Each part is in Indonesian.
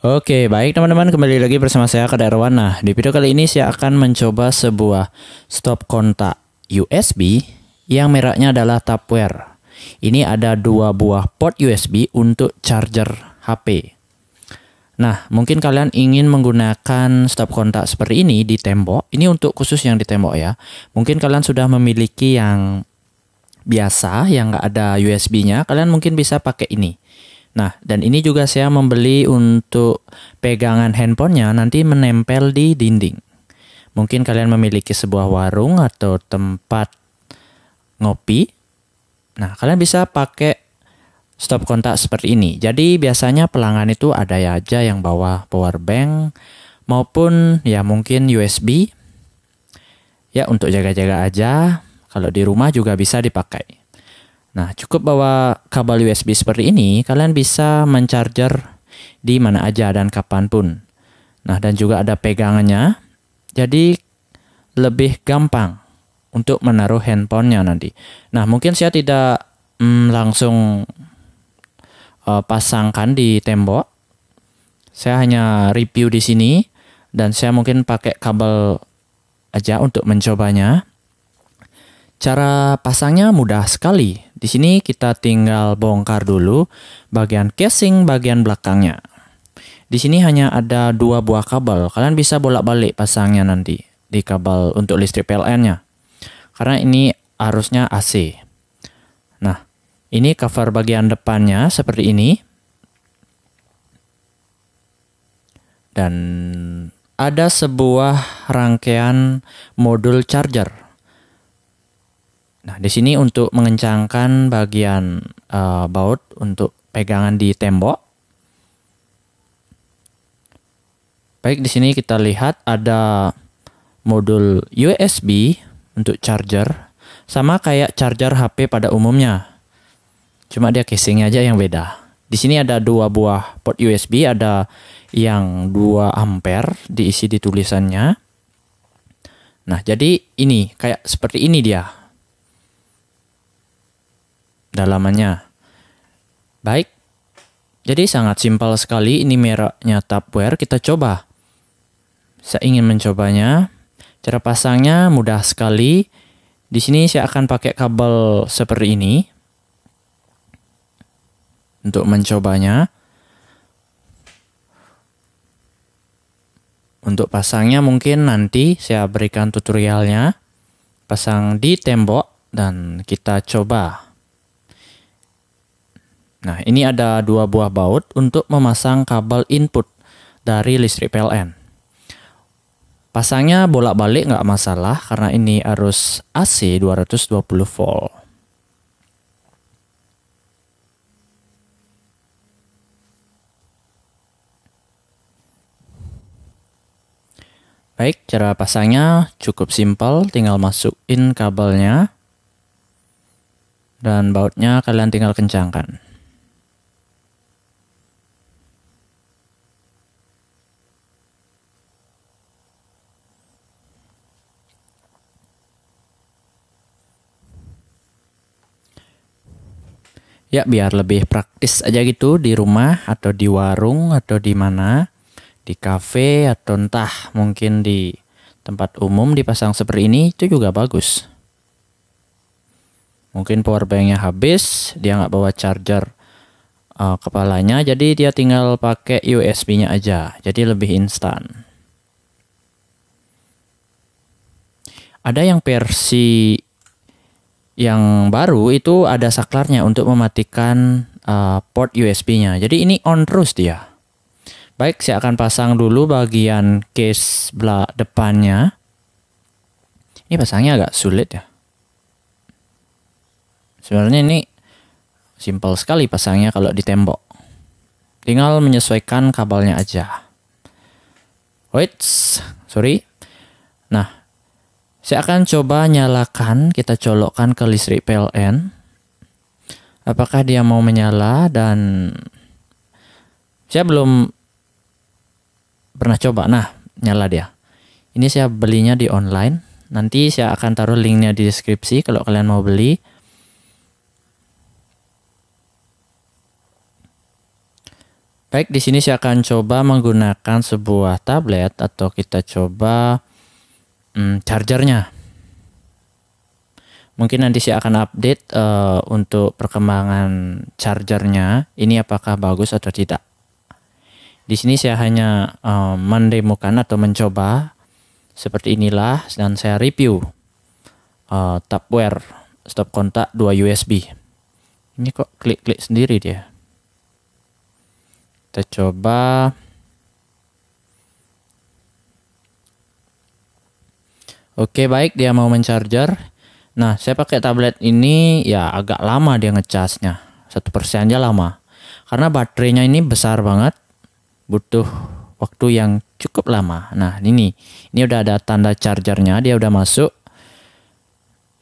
Oke, baik teman-teman, kembali lagi bersama saya ke Darwan. Nah, di video kali ini saya akan mencoba sebuah stop kontak USB yang mereknya adalah Tupperware. Ini ada dua buah port USB untuk charger HP. Nah, mungkin kalian ingin menggunakan stop kontak seperti ini di tembok. Ini untuk khusus yang di tembok ya. Mungkin kalian sudah memiliki yang biasa yang nggak ada USB-nya, kalian mungkin bisa pakai ini. Nah, dan ini juga saya membeli untuk pegangan handphonenya nanti menempel di dinding. Mungkin kalian memiliki sebuah warung atau tempat ngopi. Nah, kalian bisa pakai stop kontak seperti ini. Jadi biasanya pelanggan itu ada ya aja yang bawa power bank maupun ya mungkin USB. Ya, untuk jaga-jaga aja. Kalau di rumah juga bisa dipakai. Nah, cukup bawa kabel USB seperti ini, kalian bisa mencharger di mana aja dan kapanpun. Nah, dan juga ada pegangannya. Jadi, lebih gampang untuk menaruh handphonenya nanti. Nah, mungkin saya tidak mm, langsung uh, pasangkan di tembok. Saya hanya review di sini dan saya mungkin pakai kabel aja untuk mencobanya. Cara pasangnya mudah sekali. Di sini kita tinggal bongkar dulu bagian casing bagian belakangnya. Di sini hanya ada dua buah kabel. Kalian bisa bolak-balik pasangnya nanti di kabel untuk listrik PLN-nya. Karena ini arusnya AC. Nah, ini cover bagian depannya seperti ini. Dan ada sebuah rangkaian modul charger Nah, di sini untuk mengencangkan bagian uh, baut untuk pegangan di tembok. Baik, di sini kita lihat ada modul USB untuk charger. Sama kayak charger HP pada umumnya. Cuma dia casingnya aja yang beda. Di sini ada dua buah port USB, ada yang 2 ampere diisi di tulisannya. Nah, jadi ini kayak seperti ini dia dalamannya. Baik, jadi sangat simpel sekali ini mereknya Tupperware, kita coba. Saya ingin mencobanya. Cara pasangnya mudah sekali. Di sini saya akan pakai kabel seperti ini untuk mencobanya. Untuk pasangnya mungkin nanti saya berikan tutorialnya. Pasang di tembok dan kita coba. Nah, ini ada dua buah baut untuk memasang kabel input dari listrik PLN. Pasangnya bolak-balik nggak masalah karena ini arus AC 220 volt. Baik, cara pasangnya cukup simpel, tinggal masukin kabelnya dan bautnya kalian tinggal kencangkan. ya biar lebih praktis aja gitu di rumah atau di warung atau di mana di kafe atau entah mungkin di tempat umum dipasang seperti ini itu juga bagus mungkin power banknya habis dia nggak bawa charger uh, kepalanya jadi dia tinggal pakai USB-nya aja jadi lebih instan ada yang versi yang baru itu ada saklarnya untuk mematikan uh, port USB-nya. Jadi ini on terus dia. Baik, saya akan pasang dulu bagian case belak depannya. Ini pasangnya agak sulit ya. Sebenarnya ini simple sekali pasangnya kalau di tembok. Tinggal menyesuaikan kabelnya aja. Wait, sorry, saya akan coba nyalakan, kita colokkan ke listrik PLN. Apakah dia mau menyala dan saya belum pernah coba. Nah, nyala dia. Ini saya belinya di online. Nanti saya akan taruh linknya di deskripsi kalau kalian mau beli. Baik, di sini saya akan coba menggunakan sebuah tablet atau kita coba hmm, chargernya mungkin nanti saya akan update uh, untuk perkembangan chargernya ini apakah bagus atau tidak di sini saya hanya uh, mendemokan atau mencoba seperti inilah dan saya review uh, eh, tapware stop kontak 2 USB ini kok klik-klik sendiri dia kita coba Oke baik dia mau mencharger. Nah saya pakai tablet ini ya agak lama dia ngecasnya. Satu persen aja lama. Karena baterainya ini besar banget. Butuh waktu yang cukup lama. Nah ini ini udah ada tanda chargernya dia udah masuk.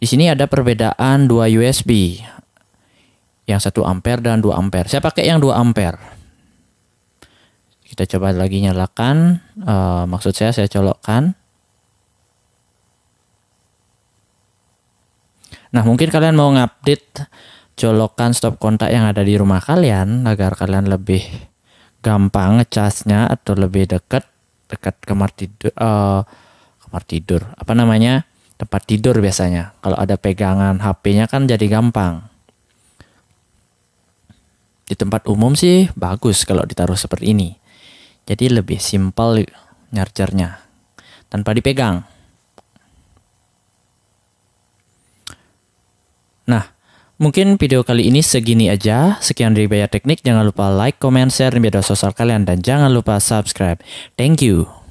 Di sini ada perbedaan dua USB. Yang satu ampere dan dua ampere. Saya pakai yang dua ampere kita coba lagi nyalakan uh, maksud saya saya colokkan Nah, mungkin kalian mau ngupdate colokan stop kontak yang ada di rumah kalian agar kalian lebih gampang ngecasnya atau lebih dekat dekat kamar tidur uh, kamar tidur apa namanya tempat tidur biasanya kalau ada pegangan HP-nya kan jadi gampang di tempat umum sih bagus kalau ditaruh seperti ini jadi lebih simpel nyarjernya tanpa dipegang Nah, mungkin video kali ini segini aja. Sekian dari Bayar Teknik. Jangan lupa like, comment, share di media sosial kalian. Dan jangan lupa subscribe. Thank you.